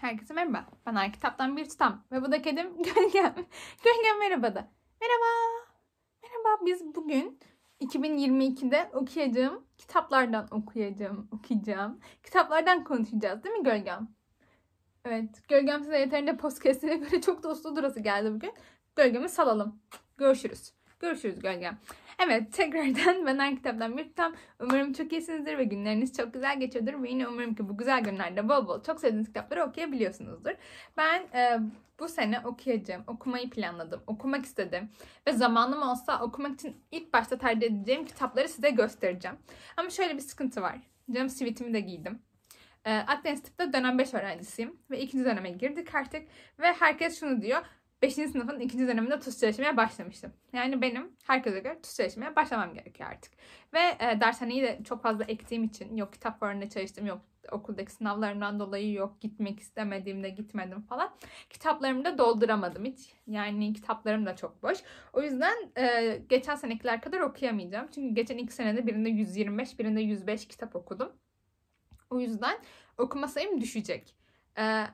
Herkese merhaba. Ben her kitaptan bir tutam ve bu da kedim Gölgem. Gölgem merhaba da. Merhaba. Merhaba. Biz bugün 2022'de okuyacağım, kitaplardan okuyacağım, okuyacağım, kitaplardan konuşacağız değil mi Gölgem? Evet, Gölgem size yeterince podcastine göre çok dostlu durası geldi bugün. Gölgemi salalım. Görüşürüz. Görüşürüz Gölgem. Evet tekrardan ben her kitaptan bir tutam. Umarım çok iyisinizdir ve günleriniz çok güzel geçiyordur. Ve yine umarım ki bu güzel günlerde bol bol çok sevdiğiniz kitapları okuyabiliyorsunuzdur. Ben e, bu sene okuyacağım, okumayı planladım, okumak istedim ve zamanım olsa okumak için ilk başta tercih edeceğim kitapları size göstereceğim. Ama şöyle bir sıkıntı var. Canım sivitimi de giydim. E, Akdeniz Tıp'ta dönem 5 öğrencisiyim ve ikinci döneme girdik artık ve herkes şunu diyor. 5. sınıfın 2. döneminde TUS çalışmaya başlamıştım. Yani benim herkese göre TUS çalışmaya başlamam gerekiyor artık. Ve e, dershaneyi de çok fazla ektiğim için yok kitap fuarında çalıştım yok okuldaki sınavlarımdan dolayı yok gitmek istemediğimde gitmedim falan. Kitaplarımı da dolduramadım hiç. Yani kitaplarım da çok boş. O yüzden e, geçen senekiler kadar okuyamayacağım. Çünkü geçen iki senede birinde 125 birinde 105 kitap okudum. O yüzden okuma sayım düşecek. E,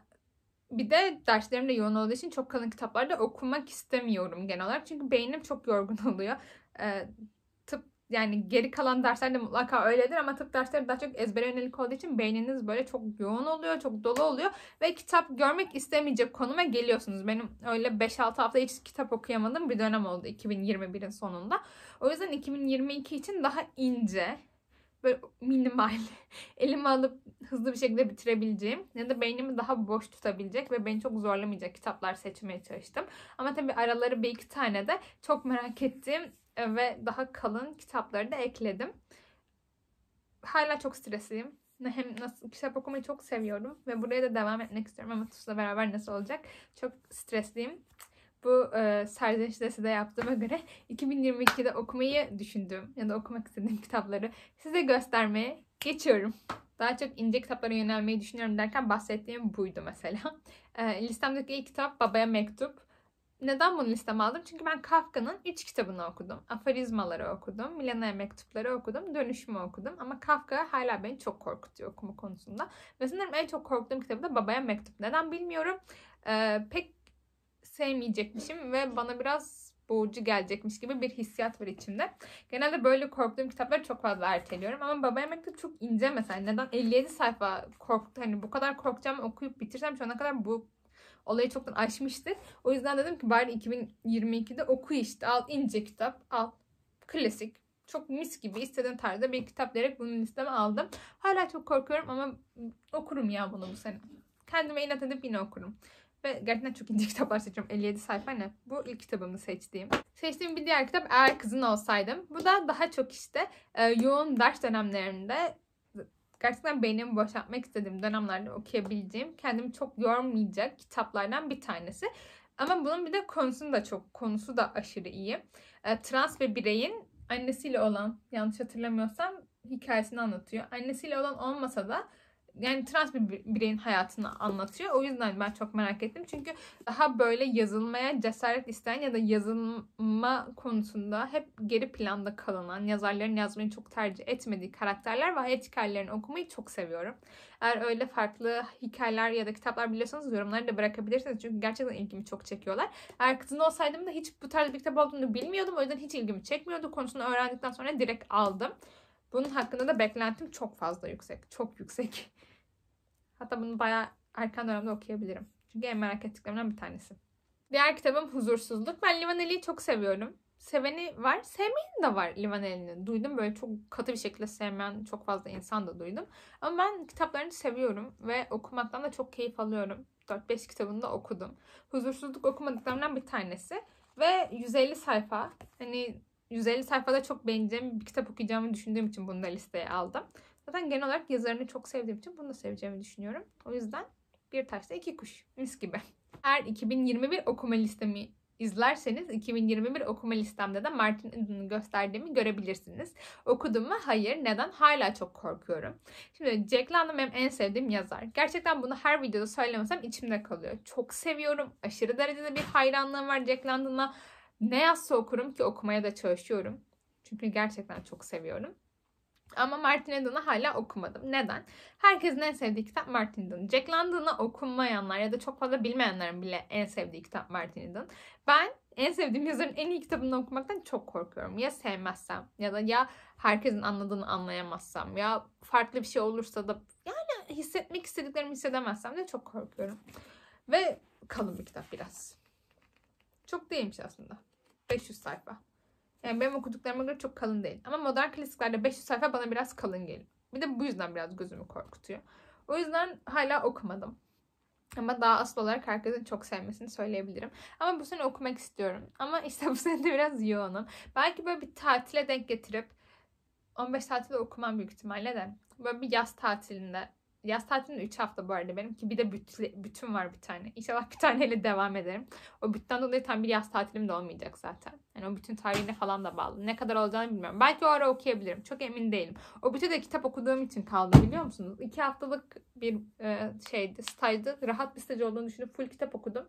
bir de derslerim de yoğun olduğu için çok kalın kitaplar da okumak istemiyorum genel olarak. Çünkü beynim çok yorgun oluyor. Ee, tıp yani geri kalan dersler de mutlaka öyledir ama tıp dersleri daha çok ezbere yönelik olduğu için beyniniz böyle çok yoğun oluyor, çok dolu oluyor ve kitap görmek istemeyecek konuma geliyorsunuz. Benim öyle 5-6 hafta hiç kitap okuyamadığım bir dönem oldu 2021'in sonunda. O yüzden 2022 için daha ince, böyle minimal elime alıp hızlı bir şekilde bitirebileceğim ya da beynimi daha boş tutabilecek ve beni çok zorlamayacak kitaplar seçmeye çalıştım. Ama tabii araları bir iki tane de çok merak ettiğim e, ve daha kalın kitapları da ekledim. Hala çok stresliyim. Hem nasıl kitap okumayı çok seviyorum ve buraya da devam etmek istiyorum ama Tuz'la beraber nasıl olacak? Çok stresliyim bu e, serzenişlesi de yaptığıma göre 2022'de okumayı düşündüğüm ya da okumak istediğim kitapları size göstermeye geçiyorum. Daha çok ince kitaplara yönelmeyi düşünüyorum derken bahsettiğim buydu mesela. E, listemdeki ilk kitap Babaya Mektup. Neden bunu listeme aldım? Çünkü ben Kafka'nın iç kitabını okudum. Aforizmaları okudum. Milana'ya mektupları okudum. Dönüşümü okudum. Ama Kafka hala beni çok korkutuyor okuma konusunda. Ve sanırım en çok korktuğum kitabı da Babaya Mektup. Neden bilmiyorum. Ee, pek sevmeyecekmişim ve bana biraz boğucu gelecekmiş gibi bir hissiyat var içimde. Genelde böyle korktuğum kitapları çok fazla erteliyorum ama Baba Yemek de çok ince mesela. Neden 57 sayfa korktu hani bu kadar korkacağımı okuyup bitirsem şu ana kadar bu olayı çoktan aşmıştı. O yüzden dedim ki bari 2022'de oku işte al ince kitap al klasik çok mis gibi istediğin tarzda bir kitap diyerek bunun listeme aldım. Hala çok korkuyorum ama okurum ya bunu bu sene. Kendime inat edip yine okurum. Ve gerçekten çok ince kitaplar seçiyorum. 57 sayfa ne? Bu ilk kitabımı seçtiğim. Seçtiğim bir diğer kitap Eğer Kızın Olsaydım. Bu da daha çok işte e, yoğun ders dönemlerinde gerçekten beynimi boşaltmak istediğim dönemlerde okuyabileceğim, kendimi çok yormayacak kitaplardan bir tanesi. Ama bunun bir de konusu da çok, konusu da aşırı iyi. E, trans bir bireyin annesiyle olan, yanlış hatırlamıyorsam hikayesini anlatıyor. Annesiyle olan olmasa da yani trans bir bireyin hayatını anlatıyor. O yüzden ben çok merak ettim. Çünkü daha böyle yazılmaya cesaret isteyen ya da yazılma konusunda hep geri planda kalınan, yazarların yazmayı çok tercih etmediği karakterler ve hayat hikayelerini okumayı çok seviyorum. Eğer öyle farklı hikayeler ya da kitaplar biliyorsanız yorumları da bırakabilirsiniz. Çünkü gerçekten ilgimi çok çekiyorlar. Eğer kızın olsaydım da hiç bu tarz bir kitap olduğunu bilmiyordum. O yüzden hiç ilgimi çekmiyordu. Konusunu öğrendikten sonra direkt aldım. Bunun hakkında da beklentim çok fazla yüksek. Çok yüksek. Hatta bunu bayağı erken dönemde okuyabilirim. Çünkü en merak ettiklerimden bir tanesi. Diğer kitabım Huzursuzluk. Ben Livaneli'yi çok seviyorum. Seveni var. Sevmeyen de var Livaneli'nin. Duydum böyle çok katı bir şekilde sevmeyen çok fazla insan da duydum. Ama ben kitaplarını seviyorum ve okumaktan da çok keyif alıyorum. 4-5 kitabını da okudum. Huzursuzluk okumadıklarımdan bir tanesi. Ve 150 sayfa. Hani 150 sayfada çok beğeneceğim bir kitap okuyacağımı düşündüğüm için bunu da listeye aldım. Zaten genel olarak yazarını çok sevdiğim için bunu da seveceğimi düşünüyorum. O yüzden bir taşla iki kuş. Mis gibi. Eğer 2021 okuma listemi izlerseniz 2021 okuma listemde de Martin Eden'ı gösterdiğimi görebilirsiniz. Okudum mu? Hayır. Neden? Hala çok korkuyorum. Şimdi Jack London benim en sevdiğim yazar. Gerçekten bunu her videoda söylemesem içimde kalıyor. Çok seviyorum. Aşırı derecede bir hayranlığım var Jack London'a. Ne yazsa okurum ki okumaya da çalışıyorum. Çünkü gerçekten çok seviyorum. Ama Martin Eden'ı hala okumadım. Neden? Herkesin en sevdiği kitap Martin Eden. Jack London'ı okumayanlar ya da çok fazla bilmeyenlerin bile en sevdiği kitap Martin Eden. Ben en sevdiğim yazarın en iyi kitabını okumaktan çok korkuyorum. Ya sevmezsem ya da ya herkesin anladığını anlayamazsam ya farklı bir şey olursa da yani hissetmek istediklerimi hissedemezsem de çok korkuyorum. Ve kalın bir kitap biraz. Çok değilmiş aslında. 500 sayfa. Yani benim okuduklarıma göre çok kalın değil. Ama modern klasiklerde 500 sayfa bana biraz kalın geliyor. Bir de bu yüzden biraz gözümü korkutuyor. O yüzden hala okumadım. Ama daha asıl olarak herkesin çok sevmesini söyleyebilirim. Ama bu sene okumak istiyorum. Ama işte bu sene de biraz yoğunum. Belki böyle bir tatile denk getirip 15 tatilde okumam büyük ihtimalle de. Böyle bir yaz tatilinde Yaz tatilim 3 hafta bu arada benim ki bir de bütü, bütün var bir tane. İnşallah bir taneyle devam ederim. O bütten dolayı tam bir yaz tatilim de olmayacak zaten. Yani o bütün tarihine falan da bağlı. Ne kadar olacağını bilmiyorum. Belki o ara okuyabilirim. Çok emin değilim. O bütün de kitap okuduğum için kaldı biliyor musunuz? 2 haftalık bir e, şeydi, stajdı. Rahat bir staj olduğunu düşünüp full kitap okudum.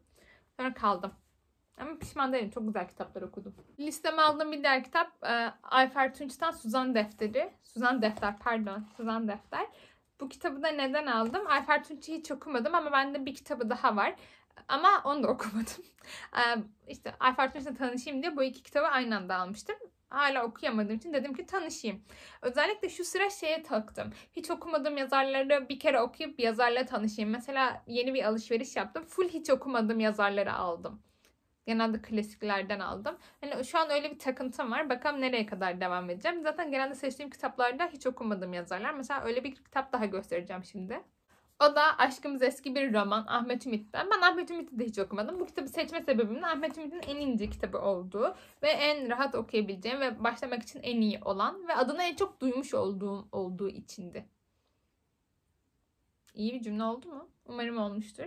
Sonra kaldım. Ama pişman değilim. Çok güzel kitaplar okudum. Listeme aldığım bir diğer kitap e, Ayfer Tunç'tan Suzan Defteri. Suzan Defter pardon. Suzan Defter. Bu kitabı da neden aldım? Alper Tunç'u hiç okumadım ama bende bir kitabı daha var. Ama onu da okumadım. Ee, işte Alper Tunç'la tanışayım diye bu iki kitabı aynı anda almıştım hala okuyamadığım için dedim ki tanışayım. Özellikle şu sıra şeye taktım. Hiç okumadığım yazarları bir kere okuyup yazarla tanışayım. Mesela yeni bir alışveriş yaptım. Full hiç okumadığım yazarları aldım. Genelde klasiklerden aldım. Hani şu an öyle bir takıntım var. Bakalım nereye kadar devam edeceğim. Zaten genelde seçtiğim kitaplarda hiç okumadığım yazarlar. Mesela öyle bir kitap daha göstereceğim şimdi. O da Aşkımız Eski bir roman Ahmet Ümit'ten. Ben Ahmet Ümit'i de hiç okumadım. Bu kitabı seçme sebebim de Ahmet Ümit'in en ince kitabı olduğu ve en rahat okuyabileceğim ve başlamak için en iyi olan ve adını en çok duymuş olduğum olduğu içindi. İyi bir cümle oldu mu? Umarım olmuştur.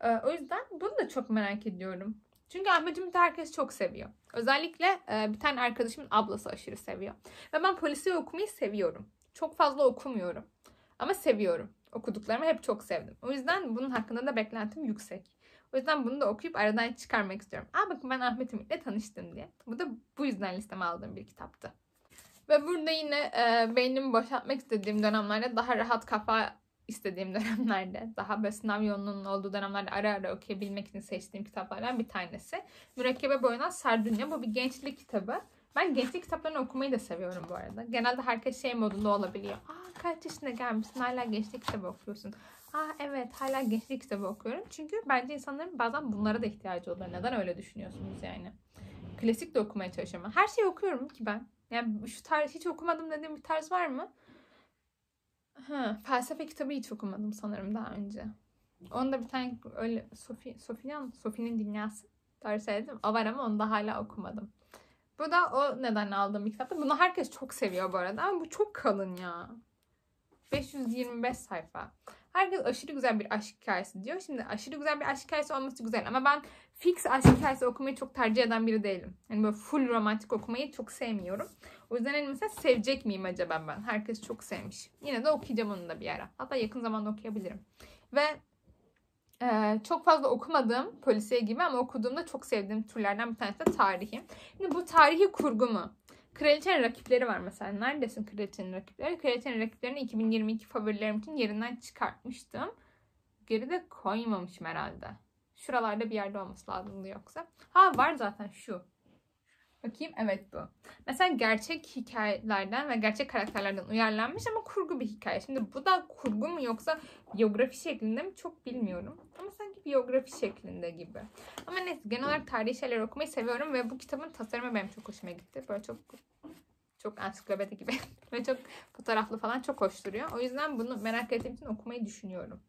Ee, o yüzden bunu da çok merak ediyorum. Çünkü Ahmet Ümit'i herkes çok seviyor. Özellikle e, bir tane arkadaşımın ablası aşırı seviyor. Ve ben polisiye okumayı seviyorum. Çok fazla okumuyorum. Ama seviyorum. Okuduklarımı hep çok sevdim. O yüzden bunun hakkında da beklentim yüksek. O yüzden bunu da okuyup aradan çıkarmak istiyorum. Aa bakın ben Ahmet Ümit'le tanıştım diye. Bu da bu yüzden listeme aldığım bir kitaptı. Ve burada yine e, beynimi boşaltmak istediğim dönemlerde daha rahat kafa istediğim dönemlerde, daha böyle sınav yoğunluğunun olduğu dönemlerde ara ara okuyabilmek için seçtiğim kitaplardan bir tanesi. Mürekkebe Boyanan Sardunya. Bu bir gençlik kitabı. Ben gençlik kitaplarını okumayı da seviyorum bu arada. Genelde herkes şey modunda olabiliyor. Aa kaç yaşına gelmişsin hala gençlik kitabı okuyorsun. Aa evet hala gençlik kitabı okuyorum. Çünkü bence insanların bazen bunlara da ihtiyacı oluyor. Neden öyle düşünüyorsunuz yani? Klasik de okumaya çalışıyorum. Her şeyi okuyorum ki ben. Yani şu tarz hiç okumadım dediğim bir tarz var mı? Ha, felsefe kitabı hiç okumadım sanırım daha önce. Onda bir tane öyle Sofi, Sofi'nin Sofi'nin dünyası tavsiye edeyim. O var ama onu da hala okumadım. Bu da o nedenle aldığım bir kitaptı. Bunu herkes çok seviyor bu arada ama bu çok kalın ya. 525 sayfa. Herkes aşırı güzel bir aşk hikayesi diyor. Şimdi aşırı güzel bir aşk hikayesi olması güzel ama ben fix aşk hikayesi okumayı çok tercih eden biri değilim. Yani böyle full romantik okumayı çok sevmiyorum. O yüzden hani mesela sevecek miyim acaba ben? Herkes çok sevmiş. Yine de okuyacağım onu da bir ara. Hatta yakın zamanda okuyabilirim. Ve ee, çok fazla okumadığım polisiye gibi ama okuduğumda çok sevdiğim türlerden bir tanesi de tarihi. Şimdi bu tarihi kurgu mu? Kraliçenin rakipleri var mesela. Neredesin kraliçenin rakipleri? Kraliçenin rakiplerini 2022 favorilerim için yerinden çıkartmıştım. Geri de koymamışım herhalde. Şuralarda bir yerde olması lazımdı yoksa. Ha var zaten şu. Bakayım evet bu. Mesela gerçek hikayelerden ve gerçek karakterlerden uyarlanmış ama kurgu bir hikaye. Şimdi bu da kurgu mu yoksa biyografi şeklinde mi çok bilmiyorum. Ama biyografi şeklinde gibi. Ama neyse genel olarak tarihi şeyler okumayı seviyorum ve bu kitabın tasarımı benim çok hoşuma gitti. Böyle çok çok ansiklopedi gibi ve çok fotoğraflı falan çok hoş duruyor. O yüzden bunu merak ettiğim için okumayı düşünüyorum.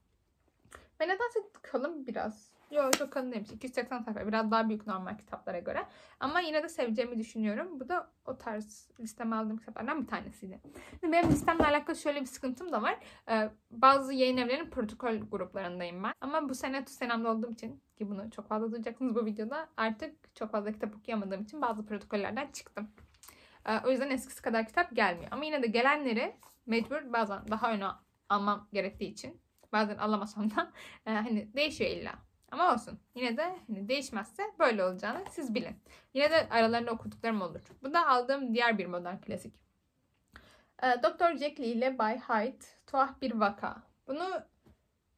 Ve nedense kalın biraz Yok çok kalın değilmiş. 280 sayfa. Biraz daha büyük normal kitaplara göre. Ama yine de seveceğimi düşünüyorum. Bu da o tarz listeme aldığım kitaplardan bir tanesiydi. Şimdi benim listemle alakalı şöyle bir sıkıntım da var. Ee, bazı yayın evlerinin protokol gruplarındayım ben. Ama bu sene TÜSENAM'da olduğum için ki bunu çok fazla duyacaksınız bu videoda. Artık çok fazla kitap okuyamadığım için bazı protokollerden çıktım. Ee, o yüzden eskisi kadar kitap gelmiyor. Ama yine de gelenleri mecbur bazen daha öne almam gerektiği için bazen alamasam da e, hani değişiyor illa. Ama olsun. Yine de hani değişmezse böyle olacağını siz bilin. Yine de aralarında okuduklarım olur. Bu da aldığım diğer bir modern klasik. E, Doktor Jekyll ile Bay Hyde tuhaf bir vaka. Bunu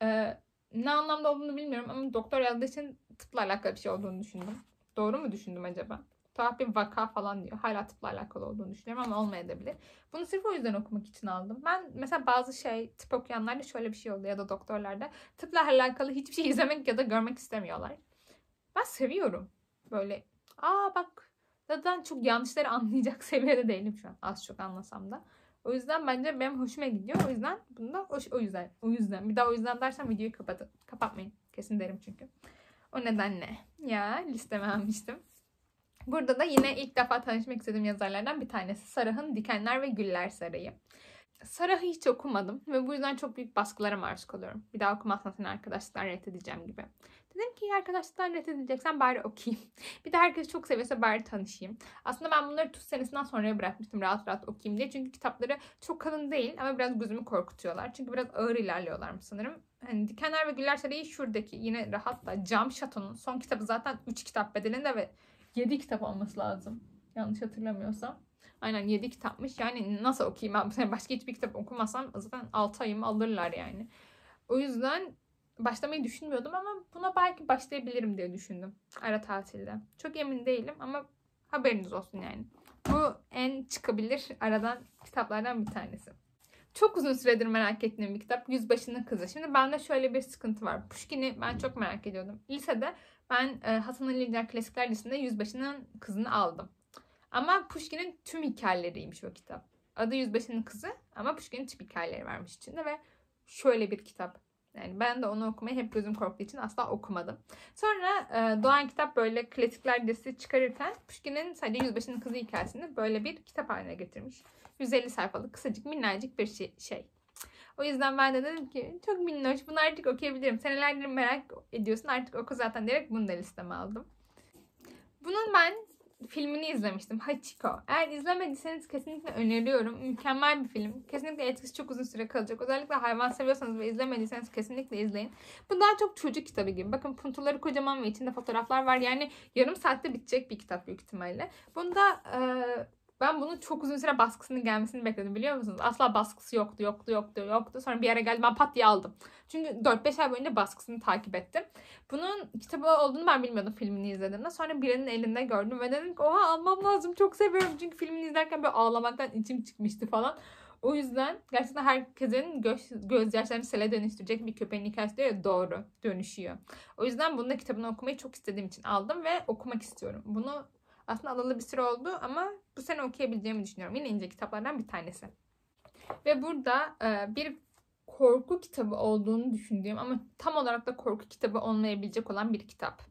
e, ne anlamda olduğunu bilmiyorum ama doktor yazdığı için tıpla alakalı bir şey olduğunu düşündüm. Doğru mu düşündüm acaba? tuhaf bir vaka falan diyor. Hala tıpla alakalı olduğunu düşünüyorum ama olmayabilir. Bunu sırf o yüzden okumak için aldım. Ben mesela bazı şey tıp okuyanlarda şöyle bir şey oluyor ya da doktorlarda tıpla alakalı hiçbir şey izlemek ya da görmek istemiyorlar. Ben seviyorum. Böyle aa bak zaten çok yanlışları anlayacak seviyede değilim şu an. Az çok anlasam da. O yüzden bence benim hoşuma gidiyor. O yüzden bunu da o, o yüzden o yüzden bir daha o yüzden dersen videoyu kapatın. Kapatmayın. Kesin derim çünkü. O nedenle ya listeme almıştım. Burada da yine ilk defa tanışmak istediğim yazarlardan bir tanesi Sarah'ın Dikenler ve Güller Sarayı. Sarah'ı hiç okumadım ve bu yüzden çok büyük baskılara maruz kalıyorum. Bir daha okumazsan seni arkadaşlıktan edeceğim gibi. Dedim ki arkadaşlıktan edeceksen bari okuyayım. Bir de herkes çok seviyorsa bari tanışayım. Aslında ben bunları tuz senesinden sonra bırakmıştım rahat rahat okuyayım diye. Çünkü kitapları çok kalın değil ama biraz gözümü korkutuyorlar. Çünkü biraz ağır ilerliyorlar mı sanırım. Hani Dikenler ve Güller Sarayı şuradaki yine rahatla. Cam Şato'nun son kitabı zaten 3 kitap bedelinde ve 7 kitap olması lazım. Yanlış hatırlamıyorsam. Aynen 7 kitapmış. Yani nasıl okuyayım ben başka hiçbir kitap okumasam zaten 6 ayımı alırlar yani. O yüzden başlamayı düşünmüyordum ama buna belki başlayabilirim diye düşündüm ara tatilde. Çok emin değilim ama haberiniz olsun yani. Bu en çıkabilir aradan kitaplardan bir tanesi. Çok uzun süredir merak ettiğim bir kitap Yüzbaşı'nın Kızı. Şimdi bende şöyle bir sıkıntı var. Pushkin'i ben çok merak ediyordum. Lisede ben e, Hasan Ali Lider Klasikler listesinde Yüzbaşı'nın kızını aldım. Ama Pushkin'in tüm hikayeleriymiş o kitap. Adı Yüzbaşı'nın kızı ama Pushkin'in tüm hikayeleri varmış içinde ve şöyle bir kitap. Yani ben de onu okumaya hep gözüm korktuğu için asla okumadım. Sonra e, Doğan Kitap böyle klasikler dizisi çıkarırken Pushkin'in sadece Yüzbaşı'nın kızı hikayesini böyle bir kitap haline getirmiş. 150 sayfalık kısacık minnacık bir şey. şey. O yüzden ben de dedim ki çok minnoş bunu artık okuyabilirim. Senelerdir merak ediyorsun artık oku zaten diyerek bunu da listeme aldım. Bunun ben filmini izlemiştim. Hachiko. Eğer izlemediyseniz kesinlikle öneriyorum. Mükemmel bir film. Kesinlikle etkisi çok uzun süre kalacak. Özellikle hayvan seviyorsanız ve izlemediyseniz kesinlikle izleyin. Bu daha çok çocuk kitabı gibi. Bakın puntuları kocaman ve içinde fotoğraflar var. Yani yarım saatte bitecek bir kitap büyük ihtimalle. Bunda e, ben bunun çok uzun süre baskısının gelmesini bekledim biliyor musunuz? Asla baskısı yoktu, yoktu, yoktu, yoktu. Sonra bir yere geldim ben pat diye aldım. Çünkü 4-5 ay boyunca baskısını takip ettim. Bunun kitabı olduğunu ben bilmiyordum filmini izlediğimde. Sonra birinin elinde gördüm ve dedim ki oha almam lazım çok seviyorum. Çünkü filmini izlerken böyle ağlamaktan içim çıkmıştı falan. O yüzden gerçekten herkesin göz, gözyaşlarını sele dönüştürecek bir köpeğin hikayesi de doğru dönüşüyor. O yüzden bunu da kitabını okumayı çok istediğim için aldım ve okumak istiyorum. Bunu aslında alalı bir süre oldu ama bu sene okuyabileceğimi düşünüyorum. Yine ince kitaplardan bir tanesi. Ve burada e, bir korku kitabı olduğunu düşündüğüm ama tam olarak da korku kitabı olmayabilecek olan bir kitap.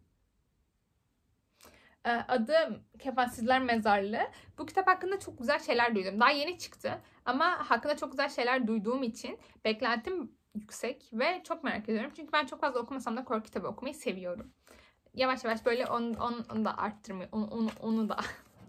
E, adı Kefensizler Mezarlı. Bu kitap hakkında çok güzel şeyler duydum. Daha yeni çıktı ama hakkında çok güzel şeyler duyduğum için beklentim yüksek ve çok merak ediyorum. Çünkü ben çok fazla okumasam da korku kitabı okumayı seviyorum yavaş yavaş böyle onu, onu, da arttırmayı, onu, onu, onu da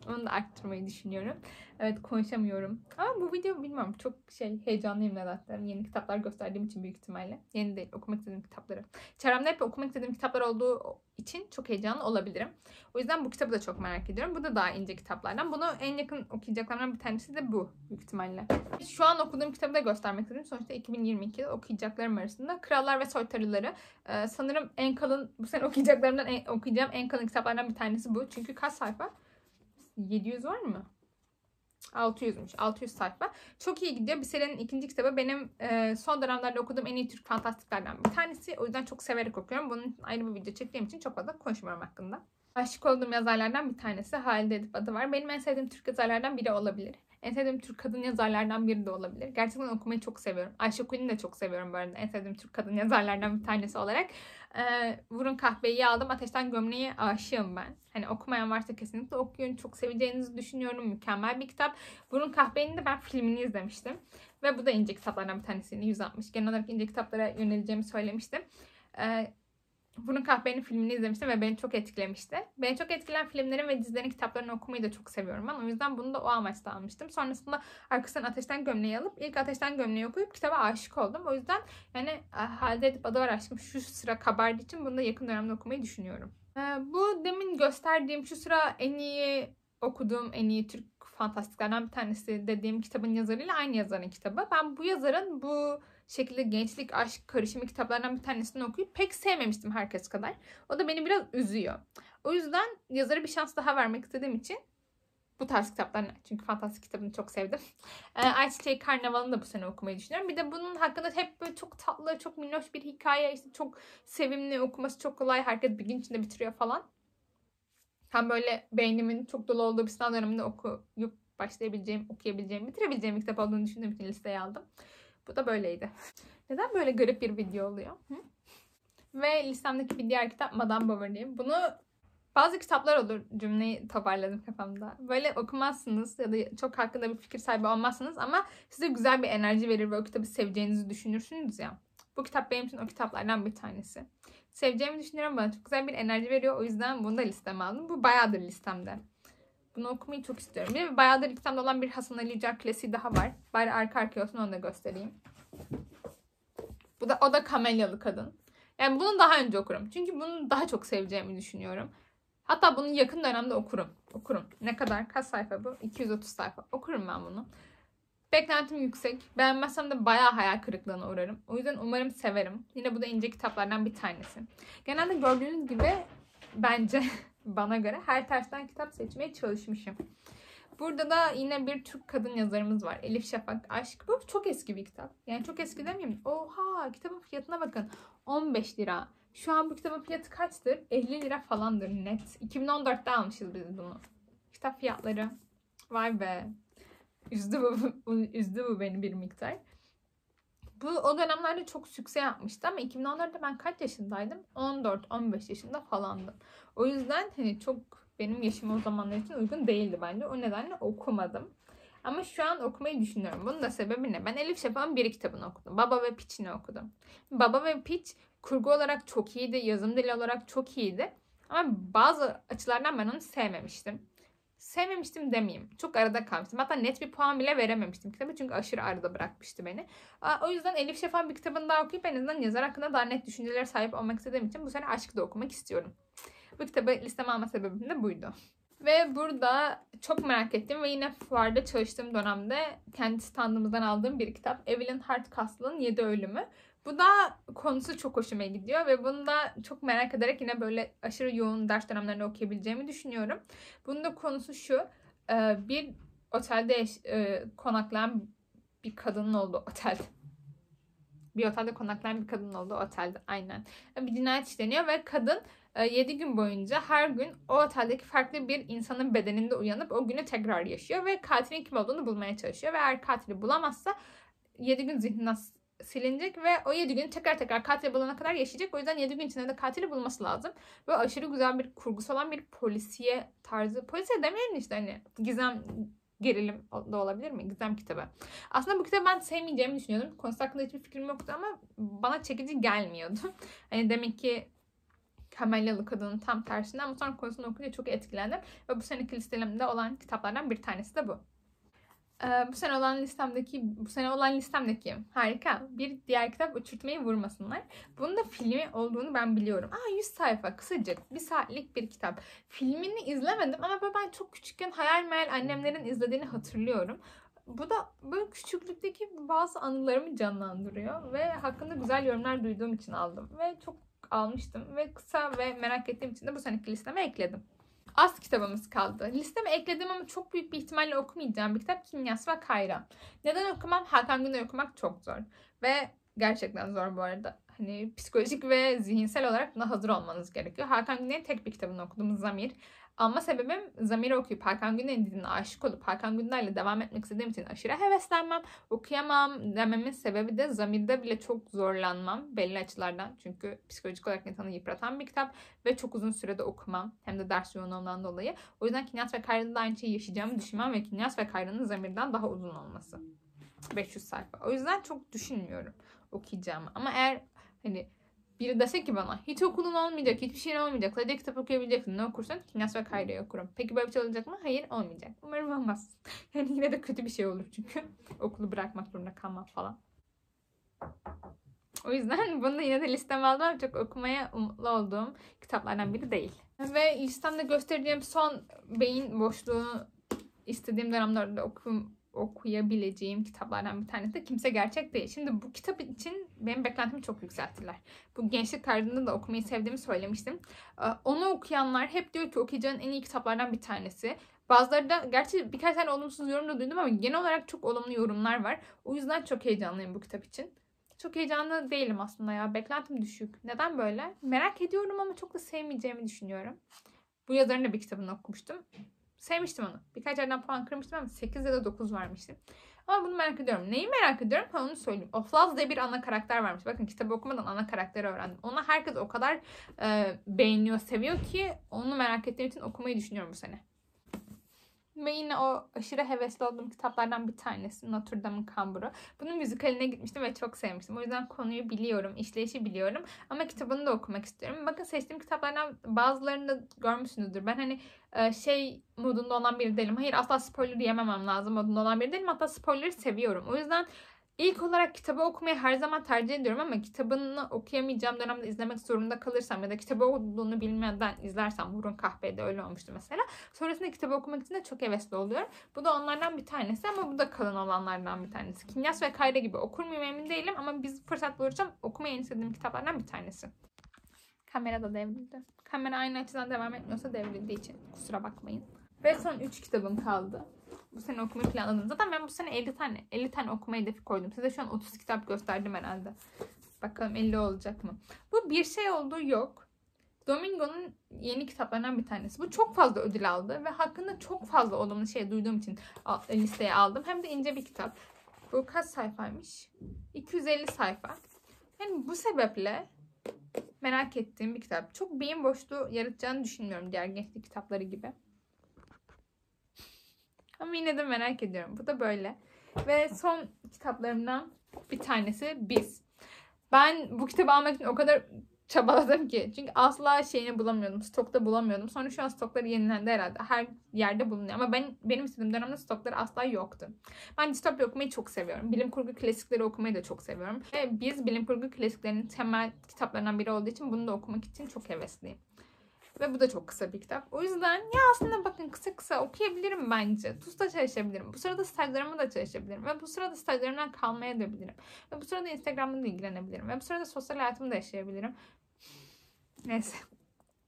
Onu da arttırmayı düşünüyorum. Evet konuşamıyorum. Ama bu video bilmem çok şey heyecanlıyım nedenler. Yeni kitaplar gösterdiğim için büyük ihtimalle. Yeni değil okumak istediğim kitapları. Çaremde hep okumak istediğim kitaplar olduğu için çok heyecanlı olabilirim. O yüzden bu kitabı da çok merak ediyorum. Bu da daha ince kitaplardan. Bunu en yakın okuyacaklarımdan bir tanesi de bu büyük ihtimalle. Şu an okuduğum kitabı da göstermek istedim. Sonuçta 2022 okuyacaklarım arasında Krallar ve Soytarıları. Ee, sanırım en kalın, bu sene okuyacaklarımdan en, okuyacağım en kalın kitaplardan bir tanesi bu. Çünkü kaç sayfa? 700 var mı? 600'müş. 600 sayfa. Çok iyi gidiyor. Biselen'in ikinci kitabı benim e, son dönemlerde okuduğum en iyi Türk fantastiklerden bir tanesi. O yüzden çok severek okuyorum. Bunun için ayrı bir video çektiğim için çok fazla konuşmuyorum hakkında. Aşık olduğum yazarlardan bir tanesi Halide Edip adı var. Benim en sevdiğim Türk yazarlardan biri olabilir. En sevdiğim Türk kadın yazarlardan biri de olabilir. Gerçekten okumayı çok seviyorum. Ayşe Kulin'i de çok seviyorum bu arada. En sevdiğim Türk kadın yazarlardan bir tanesi olarak. Ee, Vurun kahveyi aldım. Ateşten gömleği aşığım ben. Hani okumayan varsa kesinlikle okuyun. Çok seveceğinizi düşünüyorum. Mükemmel bir kitap. Vurun kahveyi de ben filmini izlemiştim. Ve bu da ince kitaplardan bir tanesiydi. 160. Genel olarak ince kitaplara yöneleceğimi söylemiştim. Ee, Burun Kahperi'nin filmini izlemiştim ve beni çok etkilemişti. Beni çok etkilen filmlerin ve dizilerin kitaplarını okumayı da çok seviyorum ben. O yüzden bunu da o amaçla almıştım. Sonrasında arkasından Ateşten Gömleği alıp ilk Ateşten Gömleği okuyup kitaba aşık oldum. O yüzden yani e, halde edip adı var aşkım şu sıra kabardığı için bunu da yakın dönemde okumayı düşünüyorum. E, bu demin gösterdiğim şu sıra en iyi okuduğum en iyi Türk fantastiklerden bir tanesi dediğim kitabın yazarıyla aynı yazarın kitabı. Ben bu yazarın bu şekilde gençlik, aşk karışımı kitaplarından bir tanesini okuyup pek sevmemiştim herkes kadar. O da beni biraz üzüyor. O yüzden yazara bir şans daha vermek istediğim için bu tarz kitaplarını çünkü fantastik kitabını çok sevdim. E, Ayçiçeği Karnavalı'nı da bu sene okumayı düşünüyorum. Bir de bunun hakkında hep böyle çok tatlı, çok minnoş bir hikaye. işte çok sevimli, okuması çok kolay. Herkes bir gün içinde bitiriyor falan. Hem böyle beynimin çok dolu olduğu bir sınav döneminde okuyup başlayabileceğim, okuyabileceğim, bitirebileceğim bir kitap olduğunu düşündüğüm için listeye aldım. Bu da böyleydi. Neden böyle garip bir video oluyor? Hı? Ve listemdeki bir diğer kitap Madame Bovary. Bunu bazı kitaplar olur cümleyi toparladım kafamda. Böyle okumazsınız ya da çok hakkında bir fikir sahibi olmazsınız ama size güzel bir enerji verir ve o kitabı seveceğinizi düşünürsünüz ya. Bu kitap benim için o kitaplardan bir tanesi. Seveceğimi düşünüyorum bana çok güzel bir enerji veriyor. O yüzden bunu da listeme aldım. Bu bayağıdır listemde. Bunu okumayı çok istiyorum. Bir bayağıdır listemde olan bir Hasan Ali Car klasiği daha var. Bari arka arkaya olsun onu da göstereyim. Bu da, o da kamelyalı kadın. Yani bunu daha önce okurum. Çünkü bunu daha çok seveceğimi düşünüyorum. Hatta bunu yakın dönemde okurum. Okurum. Ne kadar? Kaç sayfa bu? 230 sayfa. Okurum ben bunu. Beklentim yüksek. Beğenmezsem de bayağı hayal kırıklığına uğrarım. O yüzden umarım severim. Yine bu da ince kitaplardan bir tanesi. Genelde gördüğünüz gibi bence bana göre her tersten kitap seçmeye çalışmışım. Burada da yine bir Türk kadın yazarımız var. Elif Şafak Aşk. Bu çok eski bir kitap. Yani çok eski demeyeyim. Oha kitabın fiyatına bakın. 15 lira. Şu an bu kitabın fiyatı kaçtır? 50 lira falandır net. 2014'te almışız biz bunu. Kitap fiyatları. Vay be. Üzdü bu, üzdü bu beni bir miktar. Bu o dönemlerde çok sükse yapmıştı ama 2014'te ben kaç yaşındaydım? 14-15 yaşında falandım. O yüzden hani çok benim yaşım o zamanlar için uygun değildi bence. O nedenle okumadım. Ama şu an okumayı düşünüyorum. Bunun da sebebi ne? Ben Elif Şafak'ın bir kitabını okudum. Baba ve Piç'ini okudum. Baba ve Piç kurgu olarak çok iyiydi. Yazım dili olarak çok iyiydi. Ama bazı açılardan ben onu sevmemiştim. Sevmemiştim demeyeyim. Çok arada kalmıştım. Hatta net bir puan bile verememiştim kitabı. Çünkü aşırı arada bırakmıştı beni. O yüzden Elif Şafak'ın bir kitabını daha okuyup en azından yazar hakkında daha net düşüncelere sahip olmak istediğim için bu sene aşkı da okumak istiyorum. Bu kitabı listeme alma sebebim de buydu. Ve burada çok merak ettim ve yine fuarda çalıştığım dönemde kendi standımızdan aldığım bir kitap. Evelyn Hardcastle'ın Yedi Ölümü. Bu da konusu çok hoşuma gidiyor ve bunu da çok merak ederek yine böyle aşırı yoğun ders dönemlerinde okuyabileceğimi düşünüyorum. Bunun da konusu şu. E, bir otelde e, konaklayan bir kadının oldu otel bir otelde konaklayan bir kadın oldu otelde aynen. Bir cinayet işleniyor ve kadın 7 e, gün boyunca her gün o oteldeki farklı bir insanın bedeninde uyanıp o günü tekrar yaşıyor ve katilin kim olduğunu bulmaya çalışıyor ve eğer katili bulamazsa 7 gün zihninden silinecek ve o 7 gün tekrar tekrar katili bulana kadar yaşayacak. O yüzden 7 gün içinde de katili bulması lazım. Ve aşırı güzel bir kurgusu olan bir polisiye tarzı. Polisiye demeyelim işte hani gizem gerilim da olabilir mi? Gizem kitabı. Aslında bu kitabı ben sevmeyeceğimi düşünüyordum. Konusu hakkında hiçbir fikrim yoktu ama bana çekici gelmiyordu. Hani demek ki Kamelyalı Kadının tam tersinden ama sonra konusunu okuyunca çok etkilendim. Ve bu seneki listelimde olan kitaplardan bir tanesi de bu. Ee, bu sene olan listemdeki bu sene olan listemdeki harika bir diğer kitap Uçurtmayı Vurmasınlar. Bunun da filmi olduğunu ben biliyorum. Aa 100 sayfa kısacık bir saatlik bir kitap. Filmini izlemedim ama ben çok küçükken hayal meyal annemlerin izlediğini hatırlıyorum. Bu da böyle küçüklükteki bazı anılarımı canlandırıyor ve hakkında güzel yorumlar duyduğum için aldım ve çok almıştım ve kısa ve merak ettiğim için de bu seneki listeme ekledim. Az kitabımız kaldı. Listeme ekledim ama çok büyük bir ihtimalle okumayacağım bir kitap Kimyas ve Kayra. Neden okumam? Hakan Güney okumak çok zor. Ve gerçekten zor bu arada. Hani psikolojik ve zihinsel olarak buna hazır olmanız gerekiyor. Hakan Güney'in tek bir kitabını okudum Zamir. Ama sebebim Zamira okuyup Hakan Günder'in diline aşık olup Hakan Günder'le devam etmek istediğim için aşırı heveslenmem, okuyamam dememin sebebi de Zamir'de bile çok zorlanmam belli açılardan. Çünkü psikolojik olarak insanı yıpratan bir kitap ve çok uzun sürede okumam. Hem de ders yoğunluğundan dolayı. O yüzden Kinyas ve Kayra'da da aynı şeyi yaşayacağımı düşünmem ve Kinyas ve Kayra'nın Zamir'den daha uzun olması. 500 sayfa. O yüzden çok düşünmüyorum okuyacağımı. Ama eğer hani biri dese ki bana hiç okulun olmayacak, hiçbir şeyin olmayacak. Sadece kitap okuyabileceksin. Ne okursan Kinyas ve Kayra'yı okurum. Peki böyle bir şey olacak mı? Hayır olmayacak. Umarım olmaz. Yani yine de kötü bir şey olur çünkü. Okulu bırakmak zorunda kalmam falan. O yüzden bunu da yine de listeme aldım. Çok okumaya umutlu olduğum kitaplardan biri değil. Ve listemde göstereceğim son beyin boşluğu istediğim dönemlerde okum okuyabileceğim kitaplardan bir tanesi de Kimse Gerçek Değil. Şimdi bu kitap için benim beklentimi çok yükselttiler. Bu gençlik tarzında da okumayı sevdiğimi söylemiştim. Ee, onu okuyanlar hep diyor ki okuyacağın en iyi kitaplardan bir tanesi. Bazıları da gerçi birkaç tane olumsuz yorum da duydum ama genel olarak çok olumlu yorumlar var. O yüzden çok heyecanlıyım bu kitap için. Çok heyecanlı değilim aslında ya. Beklentim düşük. Neden böyle? Merak ediyorum ama çok da sevmeyeceğimi düşünüyorum. Bu yazarın da bir kitabını okumuştum. Sevmiştim onu. Birkaç yerden puan kırmıştım ama 8 ya da 9 vermiştim. Ama bunu merak ediyorum. Neyi merak ediyorum? Ha, onu söyleyeyim. Of Love diye bir ana karakter varmış. Bakın kitabı okumadan ana karakteri öğrendim. Ona herkes o kadar e, beğeniyor, seviyor ki onu merak ettiğim için okumayı düşünüyorum bu sene. Ve yine o aşırı hevesli olduğum kitaplardan bir tanesi Notre Dame'ın Kamburu. Bunun müzikaline gitmiştim ve çok sevmiştim. O yüzden konuyu biliyorum, işleyişi biliyorum. Ama kitabını da okumak istiyorum. Bakın seçtiğim kitaplardan bazılarını da görmüşsünüzdür. Ben hani e, şey modunda olan biri değilim. Hayır asla spoiler yememem lazım modunda olan biri değilim. Hatta spoiler seviyorum. O yüzden İlk olarak kitabı okumayı her zaman tercih ediyorum ama kitabını okuyamayacağım dönemde izlemek zorunda kalırsam ya da kitabı olduğunu bilmeden izlersem Burun Kahve'de öyle olmuştu mesela. Sonrasında kitabı okumak için de çok hevesli oluyorum. Bu da onlardan bir tanesi ama bu da kalın olanlardan bir tanesi. Kinyas ve Kayra gibi okur muyum emin değilim ama biz fırsat bulursam okumayı istediğim kitaplardan bir tanesi. Kamera da devrildi. Kamera aynı açıdan devam etmiyorsa devrildiği için kusura bakmayın. Ve son 3 kitabım kaldı bu sene okumayı planladım. Zaten ben bu sene 50 tane 50 tane okuma hedefi koydum. Size şu an 30 kitap gösterdim herhalde. Bakalım 50 olacak mı? Bu bir şey olduğu yok. Domingo'nun yeni kitaplarından bir tanesi. Bu çok fazla ödül aldı ve hakkında çok fazla olumlu şey duyduğum için e, listeye aldım. Hem de ince bir kitap. Bu kaç sayfaymış? 250 sayfa. Yani bu sebeple merak ettiğim bir kitap. Çok beyin boşluğu yaratacağını düşünmüyorum diğer gençlik kitapları gibi. Ama yine de merak ediyorum. Bu da böyle. Ve son kitaplarımdan bir tanesi Biz. Ben bu kitabı almak için o kadar çabaladım ki. Çünkü asla şeyini bulamıyordum. Stokta bulamıyordum. Sonra şu an stokları yenilendi herhalde. Her yerde bulunuyor. Ama ben benim istediğim dönemde stokları asla yoktu. Ben distopya okumayı çok seviyorum. Bilim kurgu klasikleri okumayı da çok seviyorum. Ve biz bilim kurgu klasiklerinin temel kitaplarından biri olduğu için bunu da okumak için çok hevesliyim. Ve bu da çok kısa bir kitap. O yüzden ya aslında bakın kısa kısa okuyabilirim bence. TUS'ta çalışabilirim. Bu sırada stajlarımı da çalışabilirim. Ve bu sırada stajlarımdan kalmaya da bilirim. Ve bu sırada Instagram'da da ilgilenebilirim. Ve bu sırada sosyal hayatımı da yaşayabilirim. Neyse.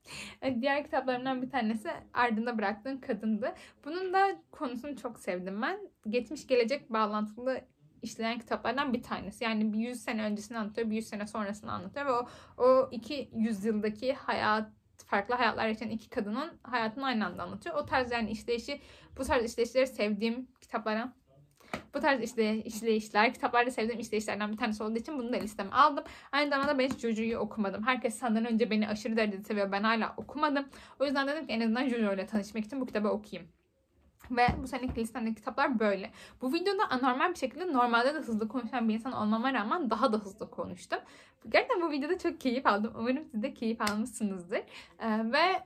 Diğer kitaplarımdan bir tanesi Ardında Bıraktığın Kadındı. Bunun da konusunu çok sevdim ben. Geçmiş gelecek bağlantılı işleyen kitaplardan bir tanesi. Yani bir 100 sene öncesini anlatıyor, bir 100 sene sonrasını anlatıyor ve o, o iki yüzyıldaki hayat farklı hayatlar yaşayan iki kadının hayatını aynı anda anlatıyor. O tarz yani işleyişi, bu tarz işleyişleri sevdiğim kitaplara bu tarz işte işleyişler, kitaplarda sevdiğim işleyişlerden bir tanesi olduğu için bunu da listeme aldım. Aynı zamanda ben hiç Jojo'yu okumadım. Herkes senden önce beni aşırı derecede seviyor. Ben hala okumadım. O yüzden dedim ki en azından Jojo ile tanışmak için bu kitabı okuyayım. Ve bu seneki listemdeki kitaplar böyle. Bu videoda anormal bir şekilde normalde de hızlı konuşan bir insan olmama rağmen daha da hızlı konuştum. Gerçekten bu videoda çok keyif aldım. Umarım siz de keyif almışsınızdır. Ee, ve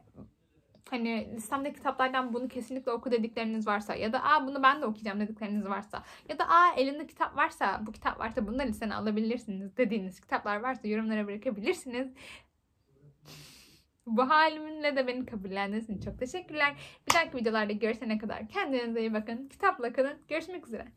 hani listemde kitaplardan bunu kesinlikle oku dedikleriniz varsa ya da aa bunu ben de okuyacağım dedikleriniz varsa ya da aa elinde kitap varsa bu kitap varsa bunu da listene alabilirsiniz dediğiniz kitaplar varsa yorumlara bırakabilirsiniz bu halimle de beni kabullendiğiniz için çok teşekkürler. Bir dahaki videolarda görüşene kadar kendinize iyi bakın. Kitapla kalın. Görüşmek üzere.